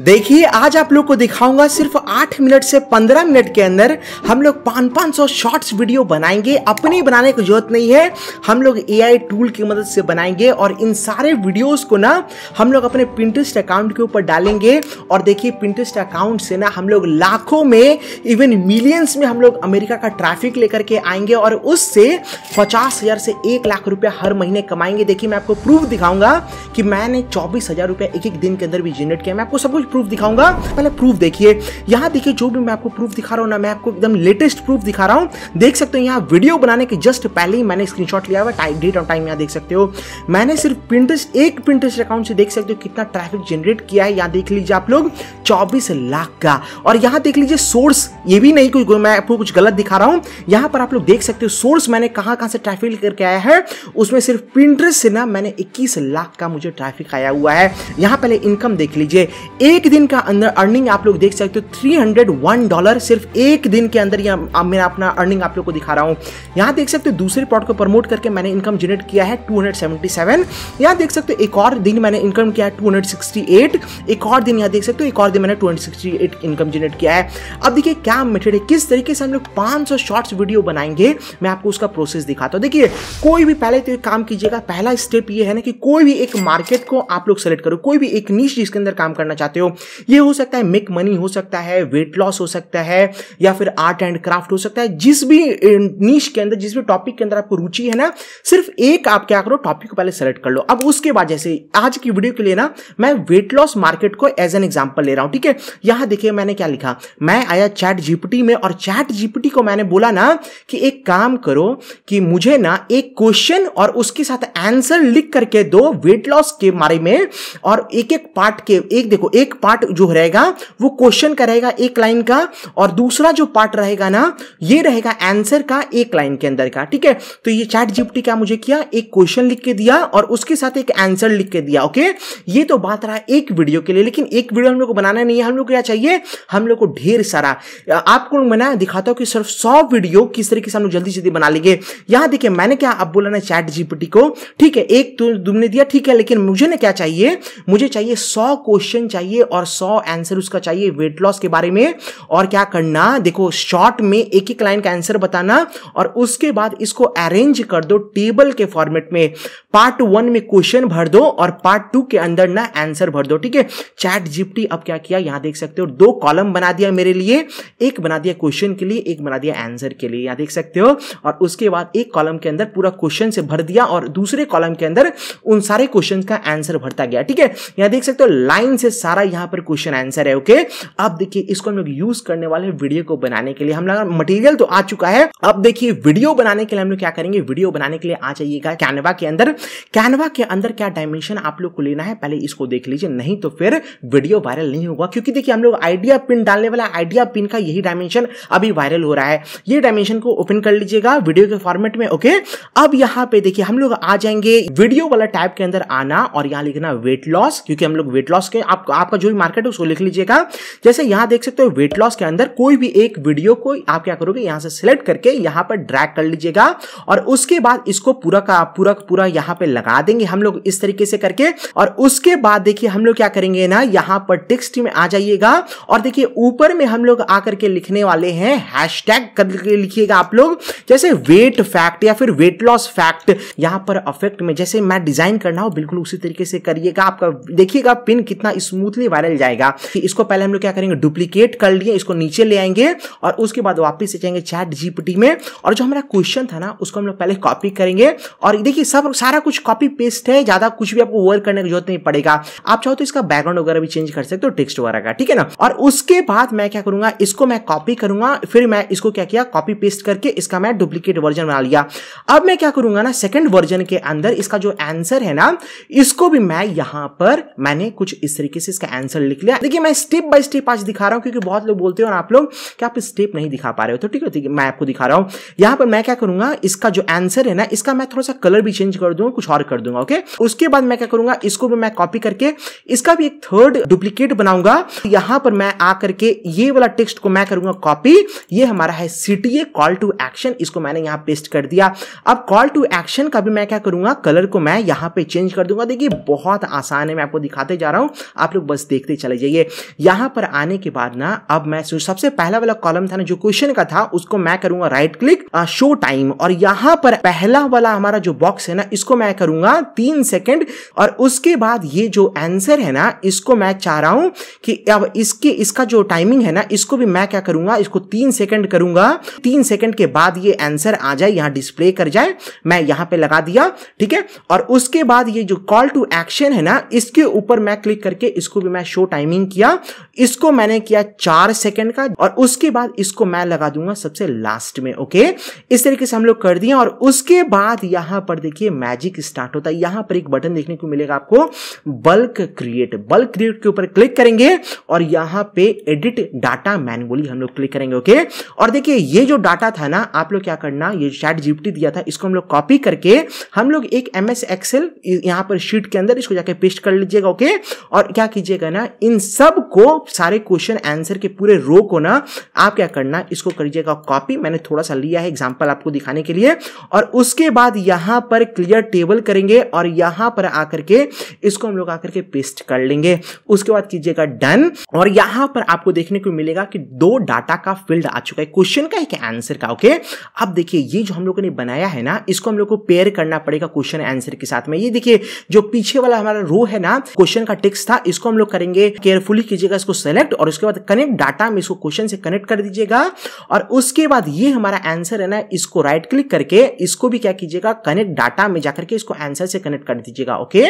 देखिए आज आप लोग को दिखाऊंगा सिर्फ आठ मिनट से पंद्रह मिनट के अंदर हम लोग पाँच पाँच सौ शॉर्ट्स वीडियो बनाएंगे अपने बनाने की जरूरत नहीं है हम लोग एआई टूल की मदद से बनाएंगे और इन सारे वीडियोस को ना हम लोग अपने प्रिंटेस्ट अकाउंट के ऊपर डालेंगे और देखिए प्रिंटेस्ट अकाउंट से ना हम लोग लाखों में इवन मिलियंस में हम लोग अमेरिका का ट्रैफिक लेकर के आएंगे और उससे पचास हज़ार से एक लाख रुपया हर महीने कमाएंगे देखिए मैं आपको प्रूफ दिखाऊंगा कि मैंने चौबीस हज़ार रुपया एक एक दिन के अंदर भी जनरेट किया मैं आपको सब कुछ प्रूफ दिखाऊंगा पहले प्रूफ देखिए यहाँ देखिए जो भी मैं आपको प्रूफ दिखा रहा हूँ ना मैं आपको एकदम लेटेस्ट प्रूफ दिखा रहा हूँ देख सकते हो यहाँ वीडियो बनाने के जस्ट पहले ही मैंने स्क्रीनशॉट लिया हुआ टाइम डेट और टाइम यहाँ देख सकते हो मैंने सिर्फ प्रिंटेस्ट एक प्रिंटेस्ट अकाउंट से देख सकते हो कितना ट्रैफिक जनरेट किया है यहाँ देख लीजिए आप लोग चौबीस लाख का और यहाँ देख लीजिए सोर्स ये भी नहीं कोई मैं आपको कुछ गलत दिखा रहा हूँ यहाँ पर आप लोग देख सकते हो सोर्स मैंने कहाँ कहाँ से ट्रैफिक करके आया है उसमें सिर्फ प्रिंटरेस्ट से ना मैंने इक्कीस लाख का मुझे ट्रैफिक आया हुआ है यहाँ पहले इनकम देख लीजिए एक दिन का अंदर अर्निंग आप लोग देख सकते हो थ्री हंड्रेड वन डॉलर सिर्फ एक दिन के अंदर ये मैं अपना अर्निंग आप लोग को दिखा रहा हूँ यहाँ देख सकते हो दूसरे प्लॉट को प्रमोट करके मैंने इनकम जनरेट किया है टू हंड्रेड सेवेंटी सेवन यहाँ देख सकते हो एक और दिन मैंने इनकम किया है टू हंड्रेड सिक्सटी एट एक और दिन यहाँ देख सकते हो एक और दिन मैंने two hundred sixty eight income generate किया है अब देखिए क्या मेथड है किस तरीके से हम लोग पाँच सौ शॉर्ट्स वीडियो बनाएंगे मैं आपको उसका प्रोसेस दिखाता हूँ देखिए कोई भी पहले तो काम कीजिएगा पहला स्टेप ये है ना कि कोई भी एक मार्केट को आप लोग सेलेक्ट करो कोई भी एक नीच जिसके अंदर काम करना चाहते हो चाहते हो ये हो सकता है मेक मनी हो सकता है वेट लॉस हो सकता है या फिर आर्ट एंड क्राफ्ट हो सकता है जिस भी नीच के अंदर जिस भी टॉपिक के अंदर आपको रुचि है ना सिर्फ एक आप क्या करो टॉपिक को पहले सेलेक्ट कर लो अब उसके बाद जैसे आज की वीडियो के लिए ना मैं वेट लॉस मार्केट को एज एन एग्जाम्पल ले रहा हूं ठीक है यहां देखिए मैंने क्या लिखा मैं आया चैट जीपीटी में और चैट जीपीटी को मैंने बोला ना कि एक काम करो कि मुझे ना एक क्वेश्चन और उसके साथ आंसर लिख करके दो वेट लॉस के बारे में और एक एक पार्ट के एक देखो एक एक पार्ट जो रहेगा वो क्वेश्चन का रहेगा एक लाइन का और दूसरा जो पार्ट रहेगा ना ये रहेगा आंसर का एक लाइन के अंदर का ठीक है तो ये चैट जीपटी क्या मुझे किया एक क्वेश्चन लिख के दिया और उसके साथ एक आंसर लिख के दिया ओके ये तो बात रहा एक वीडियो के लिए लेकिन एक वीडियो हम लोग को बनाना नहीं है हम लोग को क्या चाहिए हम लोग को ढेर सारा आपको मैं दिखाता हूँ कि सिर्फ सौ वीडियो किस तरीके से हम लोग जल्दी जल्दी बना लेंगे यहाँ देखिए मैंने क्या अब बोला ना चैट जीपीटी को ठीक है एक तो तुमने दिया ठीक है लेकिन मुझे ना क्या चाहिए मुझे चाहिए सौ क्वेश्चन चाहिए चाहिए और सौ आंसर उसका चाहिए वेट लॉस के बारे में और क्या करना देखो शॉर्ट में एक ही क्लाइंट का आंसर बताना और उसके बाद इसको अरेंज कर दो टेबल के फॉर्मेट में पार्ट वन में क्वेश्चन भर दो और पार्ट टू के अंदर ना आंसर भर दो ठीक है चैट जिप्टी अब क्या किया यहां देख सकते हो दो कॉलम बना दिया मेरे लिए एक बना दिया क्वेश्चन के लिए एक बना दिया आंसर के लिए यहां देख सकते हो और उसके बाद एक कॉलम के अंदर पूरा क्वेश्चन से भर दिया और दूसरे कॉलम के अंदर उन सारे क्वेश्चन का आंसर भरता गया ठीक है यहां देख सकते हो लाइन से सारा यहाँ पर क्वेश्चन आंसर है ओके अब देखिए इसको हम लोग यूज करने वाले वीडियो को बनाने के लिए हम लोग मटेरियल तो आ चुका है अब देखिए वीडियो बनाने के लिए हम लोग क्या करेंगे वीडियो बनाने के लिए आ जाइएगा कैनवा के अंदर कैनवा के अंदर क्या डायमेंशन आप लोग को लेना है पहले इसको देख लीजिए नहीं तो फिर वीडियो वायरल नहीं होगा क्योंकि देखिए हम लोग आइडिया पिन डालने वाला आइडिया पिन का यही डायमेंशन अभी वायरल हो रहा है ये डायमेंशन को ओपन कर लीजिएगा वीडियो के फॉर्मेट में ओके अब यहाँ पे देखिए हम लोग आ जाएंगे वीडियो वाला टाइप के अंदर आना और यहाँ लिखना वेट लॉस क्योंकि हम लोग वेट लॉस के आप, आपका जो भी मार्केट है उसको लिख लीजिएगा जैसे यहां देख सकते हो वेट लॉस के अंदर कोई भी एक वीडियो को आप क्या करोगे यहां से सिलेक्ट करके यहां पर ड्रैग कर लीजिएगा और उसके बाद इसको पूरा का पूरा पूरा यहां पर लगा देंगे हम लोग इस तरीके से करके और उसके बाद देखिए हम लोग क्या करेंगे ना यहां पर टेक्स्ट में आ जाइएगा और देखिए ऊपर में हम लोग आकर के लिखने वाले हैं हैश करके लिखिएगा आप लोग जैसे वेट फैक्ट या फिर वेट लॉस फैक्ट यहां पर अफेक्ट में जैसे मैं डिजाइन करना हो बिल्कुल उसी तरीके से करिएगा आपका देखिएगा पिन कितना स्मूथली वायरल जाएगा इसको पहले हम लोग क्या करेंगे डुप्लीकेट कर लिए इसको नीचे ले आएंगे और उसके बाद वापस जाएंगे चैट जीपीटी में और जो हमारा क्वेश्चन था ना उसको हम लोग पहले कॉपी करेंगे और देखिए सब सारा कुछ कॉपी पेस्ट है ज्यादा कुछ भी आपको वर्क करने की जरूरत नहीं पड़ेगा आप चाहो तो इसका बैकग्राउंड वगैरह भी चेंज कर सकते हो टेक्स्ट वगैरह का ठीक है ना और उसके बाद मैं क्या करूंगा इसको मैं कॉपी करूंगा फिर मैं इसको क्या किया कॉपी पेस्ट करके इसका मैं डुप्लीकेट वर्जन बना लिया अब मैं क्या करूंगा ना सेकंड वर्जन के अंदर इसका जो आंसर है ना इसको भी मैं यहां पर मैंने कुछ इस तरीके से इसका आंसर लिख लिया देखिए मैं स्टेप बाय स्टेप आज दिखा रहा हूँ क्योंकि बहुत लोग बोलते हो और आप लोग कि आप स्टेप नहीं दिखा पा रहे हो तो ठीक है ठीक है मैं आपको दिखा रहा हूँ यहाँ पर मैं क्या करूंगा इसका जो आंसर है ना इसका मैं थोड़ा सा कलर भी चेंज कर दूंगा कुछ और कर दूंगा ओके उसके बाद मैं क्या करूंगा इसको भी मैं कॉपी करके इसका भी एक थर्ड डुप्लीकेट बनाऊंगा यहां पर मैं आकर के ये वाला टेक्स्ट को मैं करूंगा कॉपी ये हमारा है सीटीए कॉल टू एक्शन इसको मैंने यहाँ पेस्ट कर दिया अब कॉल टू एक्शन का भी मैं क्या करूंगा कलर को मैं यहाँ पे चेंज कर दूंगा देखिए बहुत आसान है मैं आपको दिखाते जा रहा हूँ आप लोग बस बस देखते चले जाइए यहां पर आने के बाद ना अब मैं सबसे पहला वाला कॉलम था ना जो क्वेश्चन का था उसको मैं करूंगा राइट क्लिक शो टाइम और यहां पर पहला वाला हमारा जो बॉक्स है ना इसको मैं करूंगा तीन सेकेंड और उसके बाद ये जो आंसर है ना इसको मैं चाह रहा हूं कि अब इसके इसका जो टाइमिंग है ना इसको भी मैं क्या करूंगा इसको तीन सेकेंड करूंगा तीन सेकेंड के बाद ये आंसर आ जाए यहां डिस्प्ले कर जाए मैं यहां पे लगा दिया ठीक है और उसके बाद ये जो कॉल टू एक्शन है ना इसके ऊपर मैं क्लिक करके इसको भी मैं शो टाइमिंग किया इसको मैंने किया चार सेकंड का और उसके बाद इसको मैं लगा दूंगा सबसे लास्ट में ओके इस तरीके से हम लोग कर दिए और उसके बाद यहां पर देखिए मैजिक स्टार्ट होता है यहां पर एक बटन देखने को मिलेगा आपको बल्क क्रिएट बल्क क्रिएट के ऊपर क्लिक करेंगे और यहां पे एडिट डाटा मैनुअली हम लोग क्लिक करेंगे ओके और देखिए ये जो डाटा था ना आप लोग क्या करना ये चैट जीपटी दिया था इसको हम लोग कॉपी करके हम लोग एक एमएस एक्सेल यहां पर शीट के अंदर इसको जाके पेस्ट कर लीजिएगा ओके और क्या कीजिएगा करिएगा ना इन सब को सारे क्वेश्चन आंसर के पूरे रो को ना आप क्या करना इसको करिएगा कॉपी मैंने थोड़ा सा लिया है एग्जाम्पल आपको दिखाने के लिए और उसके बाद यहां पर क्लियर टेबल करेंगे और यहां पर आकर के इसको हम लोग आकर के पेस्ट कर लेंगे उसके बाद कीजिएगा डन और यहां पर आपको देखने को मिलेगा कि दो डाटा का फील्ड आ चुका है क्वेश्चन का एक आंसर का ओके अब देखिए ये जो हम लोगों ने बनाया है ना इसको हम लोग को पेयर करना पड़ेगा क्वेश्चन आंसर के साथ में ये देखिए जो पीछे वाला हमारा रो है ना क्वेश्चन का टेक्स्ट था इसको हम लोग करेंगे केयरफुली कीजिएगा इसको सेलेक्ट और उसके बाद कनेक्ट डाटा में इसको क्वेश्चन से कनेक्ट कर दीजिएगा और उसके बाद ये हमारा आंसर है ना इसको राइट क्लिक करके इसको भी क्या कीजिएगा कनेक्ट डाटा में जाकर के इसको आंसर से कनेक्ट कर दीजिएगा ओके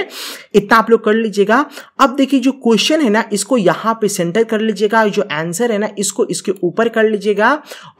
इतना आप लोग कर लीजिएगा अब देखिए जो क्वेश्चन है ना इसको यहाँ पे सेंटर कर लीजिएगा जो आंसर है ना इसको इसके ऊपर कर लीजिएगा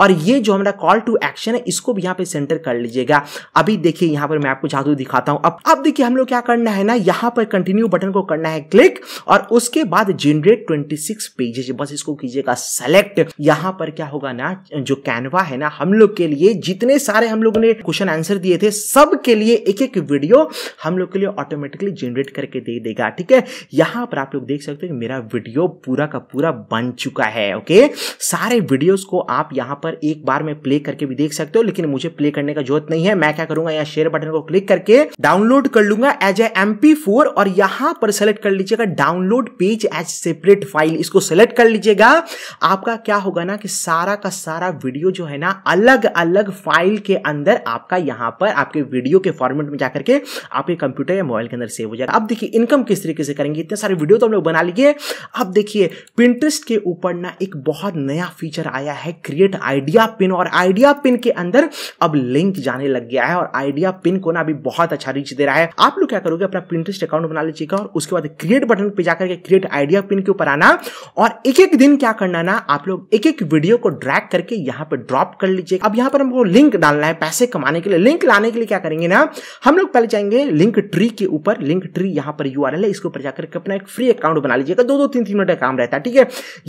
और ये जो हमारा कॉल टू एक्शन है इसको भी यहाँ पे सेंटर कर लीजिएगा अभी देखिए यहाँ पर मैं आपको जादू दिखाता हूँ अब अब देखिए हम लोग क्या करना है ना यहाँ पर कंटिन्यू बटन को करना है क्लिक और उस उसके बाद जनरेट 26 पेजेज बस इसको कीजिएगा सेलेक्ट यहाँ पर क्या होगा ना जो कैनवा है ना हम लोग के लिए जितने सारे हम लोगों ने क्वेश्चन आंसर दिए थे सब के लिए एक एक वीडियो हम लोग के लिए ऑटोमेटिकली जनरेट करके दे देगा ठीक है यहाँ पर आप लोग देख सकते हो मेरा वीडियो पूरा का पूरा बन चुका है ओके सारे वीडियोज को आप यहाँ पर एक बार में प्ले करके भी देख सकते हो लेकिन मुझे प्ले करने का जरूरत नहीं है मैं क्या करूंगा यहाँ शेयर बटन को क्लिक करके डाउनलोड कर लूंगा एज ए एम और यहाँ पर सेलेक्ट कर लीजिएगा download page as separate file इसको सेलेक्ट कर लीजिएगा आपका क्या होगा ना कि सारा का सारा वीडियो जो है ना अलग अलग फाइल के अंदर आपका यहां पर आपके वीडियो के फॉर्मेट में जाकर के आपके कंप्यूटर या मोबाइल के अंदर सेव हो जाएगा अब देखिए इनकम किस तरीके से करेंगे इतने सारे वीडियो तो हम लोग बना लीजिए अब देखिए प्रिंटरेस्ट के ऊपर ना एक बहुत नया फीचर आया है क्रिएट आइडिया पिन और आइडिया पिन के अंदर अब लिंक जाने लग गया है और आइडिया पिन को ना अभी बहुत अच्छा रीच दे रहा है आप लोग क्या करोगे अपना प्रिंटरेस्ट अकाउंट बना लीजिएगा और उसके बाद क्रिएट बटन पर जाकर के क्रिएट आइडिया पिन के ऊपर आना और एक एक दिन क्या करना ना आप लोग एक एक वीडियो को ड्रैग करके यहाँ पर ड्रॉप कर लीजिए अब यहाँ पर हमको लिंक डालना है पैसे कमाने के लिए लिंक लाने के लिए क्या करेंगे ना हम लोग पहले जाएंगे लिंक ट्री के ऊपर लिंक ट्री यहाँ पर यू है इसके ऊपर जाकर अपना एक फ्री अकाउंट बना लीजिएगा दो दो तीन तीन मिनट का काम रहता है ठीक है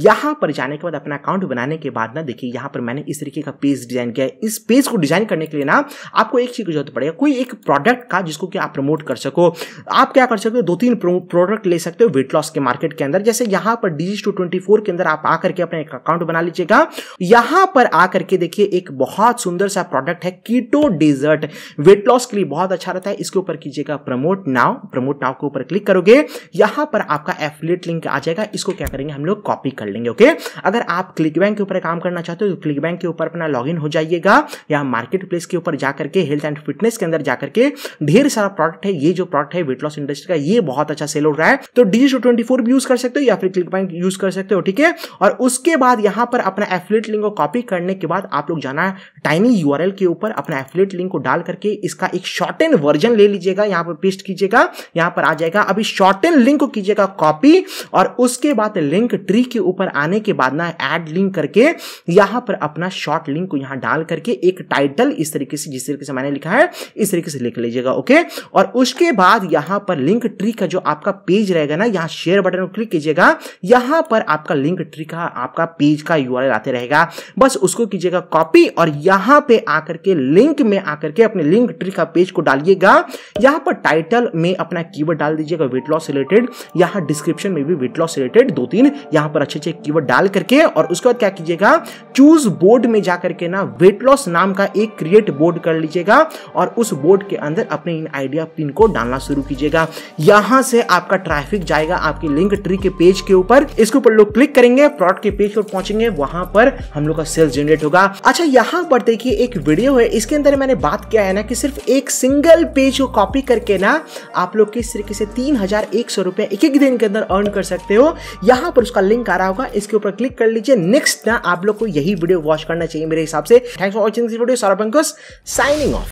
यहाँ पर जाने के बाद अपना अकाउंट बनाने के बाद ना देखिए यहाँ पर मैंने इस तरीके का पेज डिजाइन किया इस पेज को डिजाइन करने के लिए ना आपको एक चीज की जरूरत पड़ेगा कोई एक प्रोडक्ट का जिसको कि आप प्रमोट कर सको आप क्या कर सकते हो दो तीन प्रोडक्ट ले सकते हो वेट लॉस के मार्केट के अंदर जैसे यहां पर डिजीज टू ट्वेंटी फोर के अंदर आप आकर के अपना एक अकाउंट बना लीजिएगा यहां पर आकर के देखिए एक बहुत सुंदर सा प्रोडक्ट है कीटो डेजर्ट वेट लॉस के लिए बहुत अच्छा रहता है इसके ऊपर कीजिएगा प्रमोट नाउ प्रमोट नाउ के ऊपर क्लिक करोगे यहां पर आपका एफिलेट लिंक आ जाएगा इसको क्या करेंगे हम लोग कॉपी कर लेंगे ओके अगर आप क्लिक बैंक के ऊपर काम करना चाहते हो तो क्लिक बैंक के ऊपर अपना लॉग हो जाइएगा या मार्केट प्लेस के ऊपर जाकर के हेल्थ एंड फिटनेस के अंदर जाकर के ढेर सारा प्रोडक्ट है ये जो प्रोडक्ट है वेट लॉस इंडस्ट्री का ये बहुत अच्छा सेल हो रहा है तो डिजिटल ट्वेंटी फोर यूज कर सकते हो या फिर क्लिक बैंक यूज कर सकते हो ठीक है और उसके बाद यहां पर अपना एफिलेट लिंक को कॉपी करने के बाद आप लोग जाना टाइनी यू के ऊपर अपना एफिलेट लिंक को डाल करके इसका एक शॉर्टेन वर्जन ले लीजिएगा यहां पर पेस्ट कीजिएगा यहां पर आ जाएगा अभी शॉर्टेन लिंक को कीजिएगा कॉपी और उसके बाद लिंक ट्री के ऊपर आने के बाद ना एड लिंक करके यहां पर अपना शॉर्ट लिंक को यहां डाल करके एक टाइटल इस तरीके से जिस तरीके से मैंने लिखा है इस तरीके से लिख लीजिएगा ओके और उसके बाद यहां पर लिंक ट्री का जो आपका पेज रहेगा ना यहां शेयर शेयर बटन को क्लिक कीजिएगा यहां पर आपका लिंक ट्री का आपका पेज का यू आते रहेगा बस उसको कीजिएगा कॉपी और यहां पे आकर के लिंक में आकर के अपने लिंक ट्री का पेज को डालिएगा यहां पर टाइटल में अपना कीवर्ड डाल दीजिएगा वेट लॉस रिलेटेड यहां डिस्क्रिप्शन में भी वेट लॉस रिलेटेड दो तीन यहां पर अच्छे अच्छे कीवर्ड डाल करके और उसके बाद क्या कीजिएगा चूज बोर्ड में जाकर के ना वेट लॉस नाम का एक क्रिएट बोर्ड कर लीजिएगा और उस बोर्ड के अंदर अपने इन आइडिया पिन को डालना शुरू कीजिएगा यहां से आपका ट्रैफिक जाएगा आपके लिंक ट्री के पेज के ऊपर इसके ऊपर लोग क्लिक करेंगे फ्रॉड के पेज पर पहुंचेंगे वहां पर हम लोग का सेल्स जनरेट होगा अच्छा यहाँ पर देखिए एक वीडियो है इसके अंदर मैंने बात किया है ना कि सिर्फ एक सिंगल पेज को कॉपी करके ना आप लोग किस तरीके से तीन हजार एक सौ रुपए एक एक दिन के अंदर अर्न कर सकते हो यहाँ पर उसका लिंक आ रहा होगा इसके ऊपर क्लिक कर लीजिए नेक्स्ट ना आप लोग को यही वीडियो वॉच करना चाहिए मेरे हिसाब से thanks for watching this video Saurabh Ankush signing of